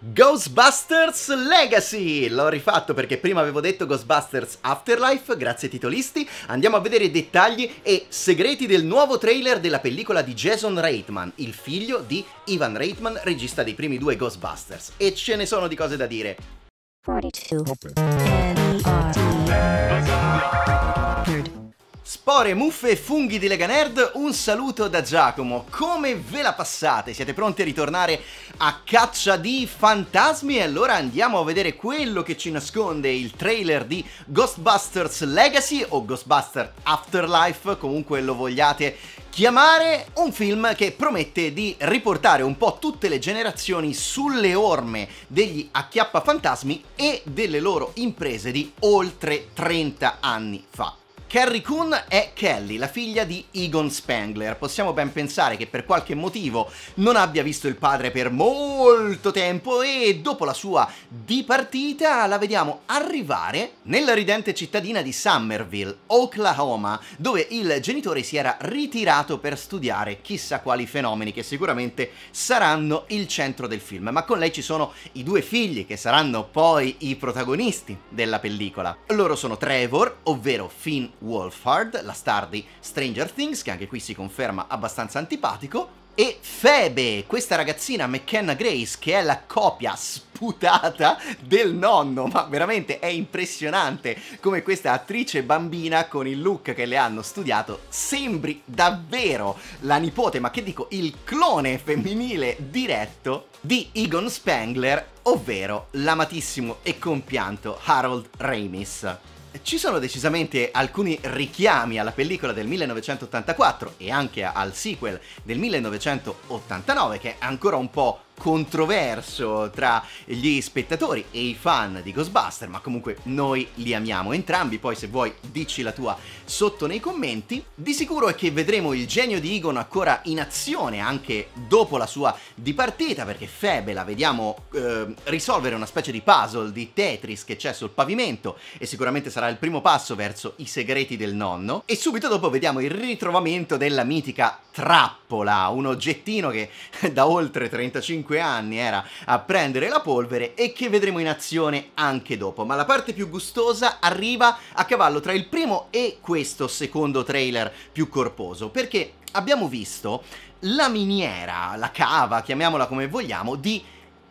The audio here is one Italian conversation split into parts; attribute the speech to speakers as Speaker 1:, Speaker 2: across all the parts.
Speaker 1: Ghostbusters Legacy! L'ho rifatto perché prima avevo detto Ghostbusters Afterlife, grazie ai titolisti. Andiamo a vedere dettagli e segreti del nuovo trailer della pellicola di Jason Reitman, il figlio di Ivan Reitman, regista dei primi due Ghostbusters. E ce ne sono di cose da dire. 42. Spore, muffe e funghi di Lega Nerd, un saluto da Giacomo. Come ve la passate? Siete pronti a ritornare a caccia di fantasmi? Allora andiamo a vedere quello che ci nasconde il trailer di Ghostbusters Legacy o Ghostbusters Afterlife, comunque lo vogliate chiamare un film che promette di riportare un po' tutte le generazioni sulle orme degli acchiappafantasmi e delle loro imprese di oltre 30 anni fa. Carrie Coon è Kelly, la figlia di Egon Spengler. Possiamo ben pensare che per qualche motivo non abbia visto il padre per molto tempo e dopo la sua dipartita la vediamo arrivare nella ridente cittadina di Somerville, Oklahoma, dove il genitore si era ritirato per studiare chissà quali fenomeni che sicuramente saranno il centro del film, ma con lei ci sono i due figli che saranno poi i protagonisti della pellicola. Loro sono Trevor, ovvero Finn Wolfhard, la star di Stranger Things, che anche qui si conferma abbastanza antipatico, e Febe, questa ragazzina McKenna Grace che è la copia sputata del nonno, ma veramente è impressionante come questa attrice bambina con il look che le hanno studiato sembri davvero la nipote, ma che dico, il clone femminile diretto di Egon Spengler, ovvero l'amatissimo e compianto Harold Ramis ci sono decisamente alcuni richiami alla pellicola del 1984 e anche al sequel del 1989 che è ancora un po' controverso tra gli spettatori e i fan di Ghostbuster, ma comunque noi li amiamo entrambi, poi se vuoi dici la tua sotto nei commenti. Di sicuro è che vedremo il genio di Egon ancora in azione anche dopo la sua dipartita, perché Febe la vediamo eh, risolvere una specie di puzzle di Tetris che c'è sul pavimento e sicuramente sarà il primo passo verso i segreti del nonno. E subito dopo vediamo il ritrovamento della mitica trappola, un oggettino che da oltre 35 5 anni era a prendere la polvere e che vedremo in azione anche dopo. Ma la parte più gustosa arriva a cavallo tra il primo e questo secondo trailer più corposo, perché abbiamo visto la miniera, la cava, chiamiamola come vogliamo, di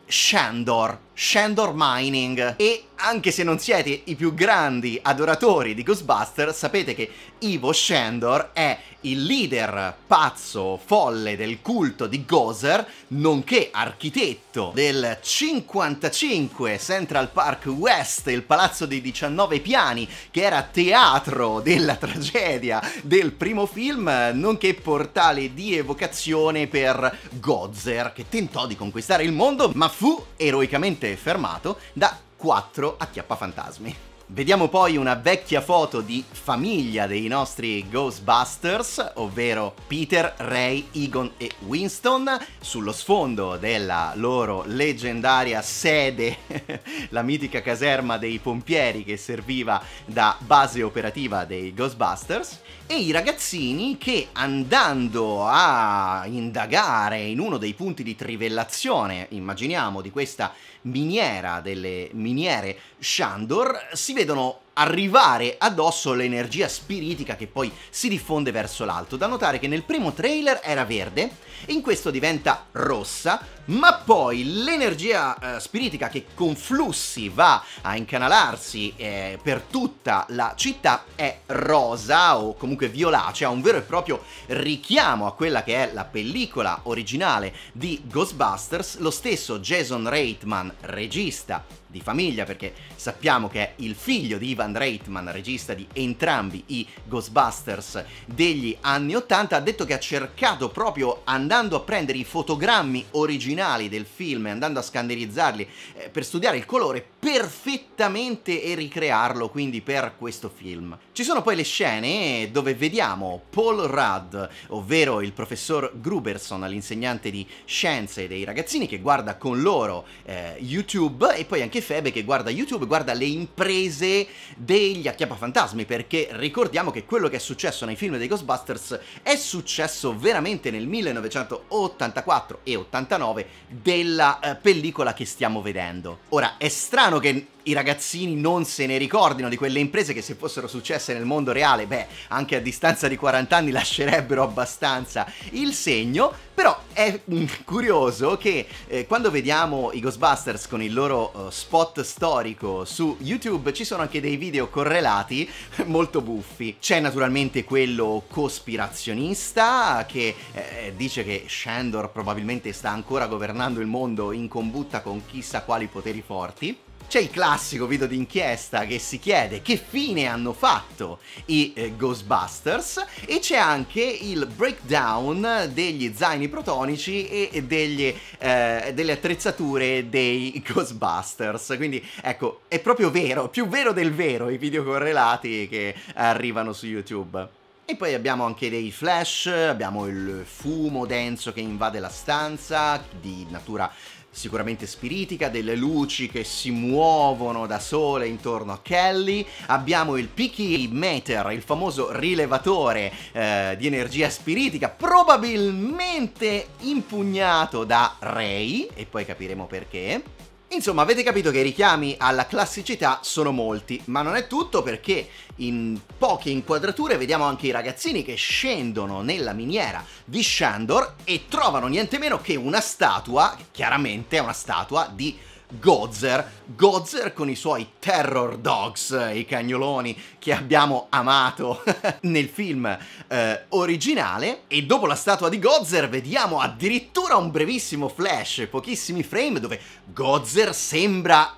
Speaker 1: Shandor, Shandor Mining e anche se non siete i più grandi adoratori di Ghostbusters, sapete che Ivo Shandor è il leader pazzo, folle del culto di Gozer, nonché architetto del 55 Central Park West, il palazzo dei 19 piani, che era teatro della tragedia del primo film, nonché portale di evocazione per Gozer, che tentò di conquistare il mondo, ma fu eroicamente finalmente fermato da quattro acchiappafantasmi. Vediamo poi una vecchia foto di famiglia dei nostri Ghostbusters, ovvero Peter, Ray, Egon e Winston, sullo sfondo della loro leggendaria sede, la mitica caserma dei pompieri che serviva da base operativa dei Ghostbusters, e i ragazzini che andando a indagare in uno dei punti di trivellazione, immaginiamo, di questa miniera delle miniere Shandor, si ベ殿 arrivare addosso l'energia spiritica che poi si diffonde verso l'alto. Da notare che nel primo trailer era verde, in questo diventa rossa, ma poi l'energia eh, spiritica che con flussi va a incanalarsi eh, per tutta la città è rosa o comunque violacea, un vero e proprio richiamo a quella che è la pellicola originale di Ghostbusters, lo stesso Jason Reitman, regista di famiglia perché sappiamo che è il figlio di Ivan Alan Reitman, regista di entrambi i Ghostbusters degli anni 80, ha detto che ha cercato proprio andando a prendere i fotogrammi originali del film e andando a scandalizzarli eh, per studiare il colore perfettamente e ricrearlo quindi per questo film. Ci sono poi le scene dove vediamo Paul Rudd, ovvero il professor Gruberson, l'insegnante di scienze dei ragazzini che guarda con loro eh, YouTube e poi anche Febe che guarda YouTube, guarda le imprese degli acchiappafantasmi, perché ricordiamo che quello che è successo nei film dei Ghostbusters è successo veramente nel 1984 e 89 della eh, pellicola che stiamo vedendo. Ora, è strano che i ragazzini non se ne ricordino di quelle imprese che se fossero successe nel mondo reale, beh, anche a distanza di 40 anni lascerebbero abbastanza il segno, però è curioso che eh, quando vediamo i Ghostbusters con il loro uh, spot storico su YouTube ci sono anche dei video correlati molto buffi. C'è naturalmente quello cospirazionista che eh, dice che Shandor probabilmente sta ancora governando il mondo in combutta con chissà quali poteri forti. C'è il classico video d'inchiesta che si chiede che fine hanno fatto i eh, Ghostbusters e c'è anche il breakdown degli zaini protonici e, degli, eh, delle attrezzature dei Ghostbusters. Quindi ecco, è proprio vero, più vero del vero i video correlati che arrivano su YouTube. E poi abbiamo anche dei flash, abbiamo il fumo denso che invade la stanza, di natura sicuramente spiritica, delle luci che si muovono da sole intorno a Kelly, abbiamo il PK Meter, il famoso rilevatore eh, di energia spiritica, probabilmente impugnato da Ray, e poi capiremo perché. Insomma, avete capito che i richiami alla classicità sono molti, ma non è tutto perché in poche inquadrature vediamo anche i ragazzini che scendono nella miniera di Shandor e trovano niente meno che una statua, chiaramente è una statua di Gozer, Gozer con i suoi Terror Dogs, i cagnoloni che abbiamo amato nel film eh, originale e dopo la statua di Gozer vediamo addirittura un brevissimo flash, pochissimi frame dove Gozer sembra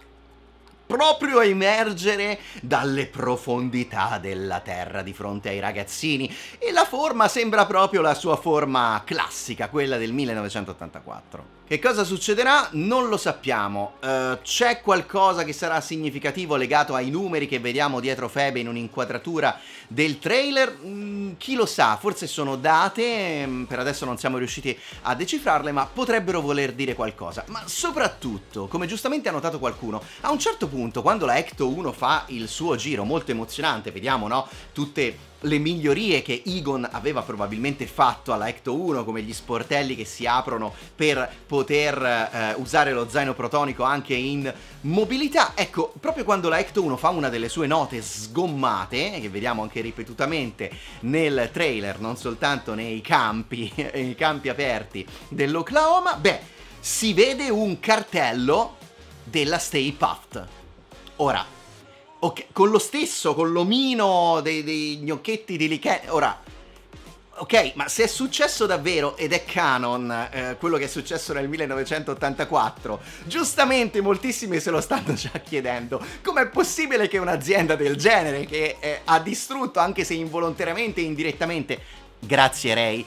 Speaker 1: proprio emergere dalle profondità della terra di fronte ai ragazzini e la forma sembra proprio la sua forma classica, quella del 1984. Che cosa succederà? Non lo sappiamo. Uh, c'è qualcosa che sarà significativo legato ai numeri che vediamo dietro Febe in un'inquadratura del trailer? Mm, chi lo sa, forse sono date, mm, per adesso non siamo riusciti a decifrarle, ma potrebbero voler dire qualcosa. Ma soprattutto, come giustamente ha notato qualcuno, a un certo punto, quando la Ecto 1 fa il suo giro, molto emozionante, vediamo, no? Tutte le migliorie che Egon aveva probabilmente fatto alla Ecto 1, come gli sportelli che si aprono per poter poter eh, usare lo zaino protonico anche in mobilità. Ecco, proprio quando la Ecto 1 fa una delle sue note sgommate, che vediamo anche ripetutamente nel trailer, non soltanto nei campi, nei campi aperti dell'Oklahoma, beh, si vede un cartello della Stay Puft. Ora, okay, con lo stesso, con l'omino dei, dei gnocchetti di Lichen... Ora, ok, ma se è successo davvero ed è canon eh, quello che è successo nel 1984, giustamente moltissimi se lo stanno già chiedendo. Com'è possibile che un'azienda del genere, che eh, ha distrutto anche se involontariamente e indirettamente, grazie Ray,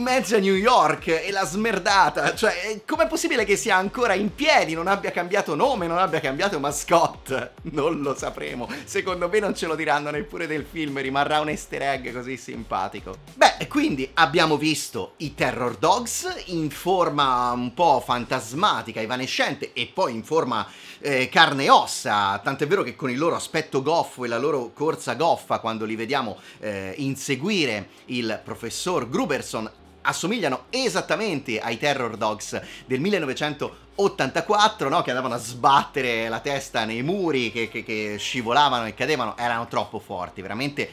Speaker 1: mezza New York e la smerdata. Cioè, eh, com'è possibile che sia ancora in piedi, non abbia cambiato nome, non abbia cambiato mascotte? Non lo sapremo. Secondo me non ce lo diranno neppure del film, rimarrà un easter egg così simpatico. Beh, quindi abbiamo visto i Terror Dogs in forma un po' fantasmatica, evanescente e poi in forma eh, carne e ossa, tant'è vero che con il loro aspetto goffo e la loro corsa goffa quando li vediamo eh, inseguire il professor Gruberson assomigliano esattamente ai Terror Dogs del 1984, no? che andavano a sbattere la testa nei muri, che, che, che, scivolavano e cadevano, erano troppo forti, veramente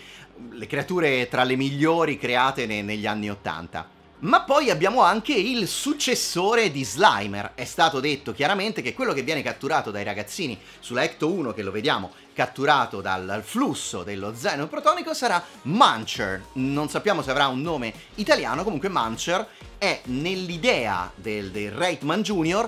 Speaker 1: le creature tra le migliori create ne, negli anni 80. Ma poi abbiamo anche il successore di Slimer. È stato detto chiaramente che quello che viene catturato dai ragazzini sulla Ecto 1, che lo vediamo catturato dal flusso dello zaino protonico, sarà Muncher. Non sappiamo se avrà un nome italiano, comunque Muncher è nell'idea del, del Reitman Jr.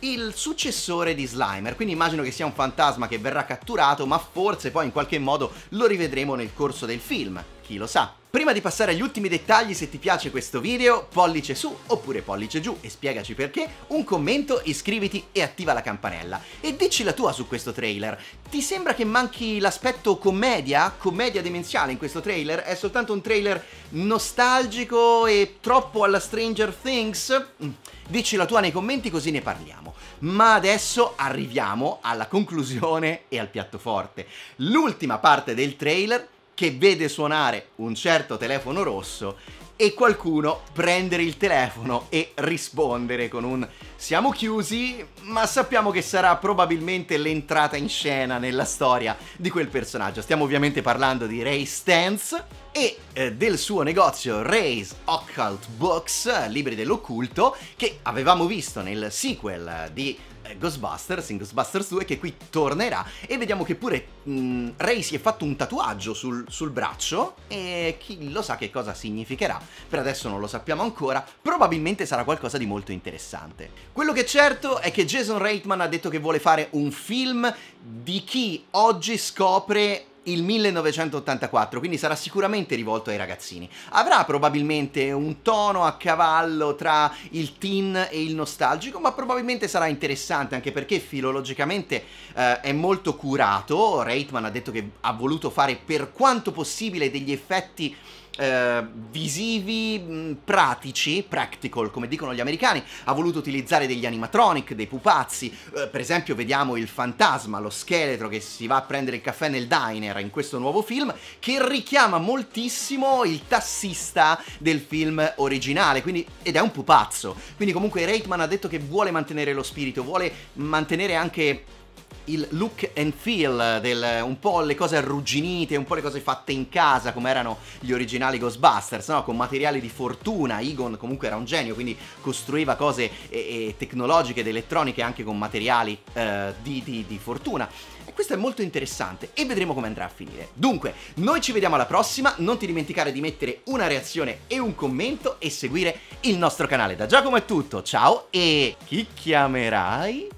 Speaker 1: il successore di Slimer, quindi immagino che sia un fantasma che verrà catturato, ma forse poi in qualche modo lo rivedremo nel corso del film, chi lo sa. Prima di passare agli ultimi dettagli, se ti piace questo video, pollice su oppure pollice giù e spiegaci perché, un commento, iscriviti e attiva la campanella. E dici la tua su questo trailer. Ti sembra che manchi l'aspetto commedia? Commedia demenziale in questo trailer? È soltanto un trailer nostalgico e troppo alla Stranger Things? Mm, dici la tua nei commenti così ne parliamo. Ma adesso arriviamo alla conclusione e al piatto forte. L'ultima parte del trailer che vede suonare un certo telefono rosso e qualcuno prendere il telefono e rispondere con un siamo chiusi, ma sappiamo che sarà probabilmente l'entrata in scena nella storia di quel personaggio. Stiamo ovviamente parlando di Ray Stance e eh, del suo negozio Ray's Occult Books, libri dell'occulto, che avevamo visto nel sequel di eh, Ghostbusters, in Ghostbusters 2, che qui tornerà e vediamo che pure mh, mm, Ray si è fatto un tatuaggio sul, sul braccio e chi lo sa che cosa significherà, per adesso non lo sappiamo ancora, probabilmente sarà qualcosa di molto interessante. Quello che è certo è che Jason Reitman ha detto che vuole fare un film di chi oggi scopre il 1984, quindi sarà sicuramente rivolto ai ragazzini. Avrà probabilmente un tono a cavallo tra il teen e il nostalgico, ma probabilmente sarà interessante anche perché filologicamente eh, è molto curato. Reitman ha detto che ha voluto fare per quanto possibile degli effetti eh, visivi, mm, pratici, practical come dicono gli americani, ha voluto utilizzare degli animatronic, dei pupazzi, eh, per esempio vediamo il fantasma, lo scheletro che si va a prendere il caffè nel diner in questo nuovo film, che richiama moltissimo il tassista del film originale, quindi, ed è un pupazzo, quindi comunque Reitman ha detto che vuole mantenere lo spirito, vuole mantenere anche il look and feel del un po' le cose arrugginite, un po' le cose fatte in casa come erano gli originali Ghostbusters, no? con materiali di fortuna, Egon comunque era un genio, quindi costruiva cose eh, tecnologiche ed elettroniche anche con materiali eh, di, di, di fortuna. E questo è molto interessante e vedremo come andrà a finire. Dunque, noi ci vediamo alla prossima, non ti dimenticare di mettere una reazione e un commento e seguire il nostro canale. Da Giacomo è tutto, ciao e chi chiamerai?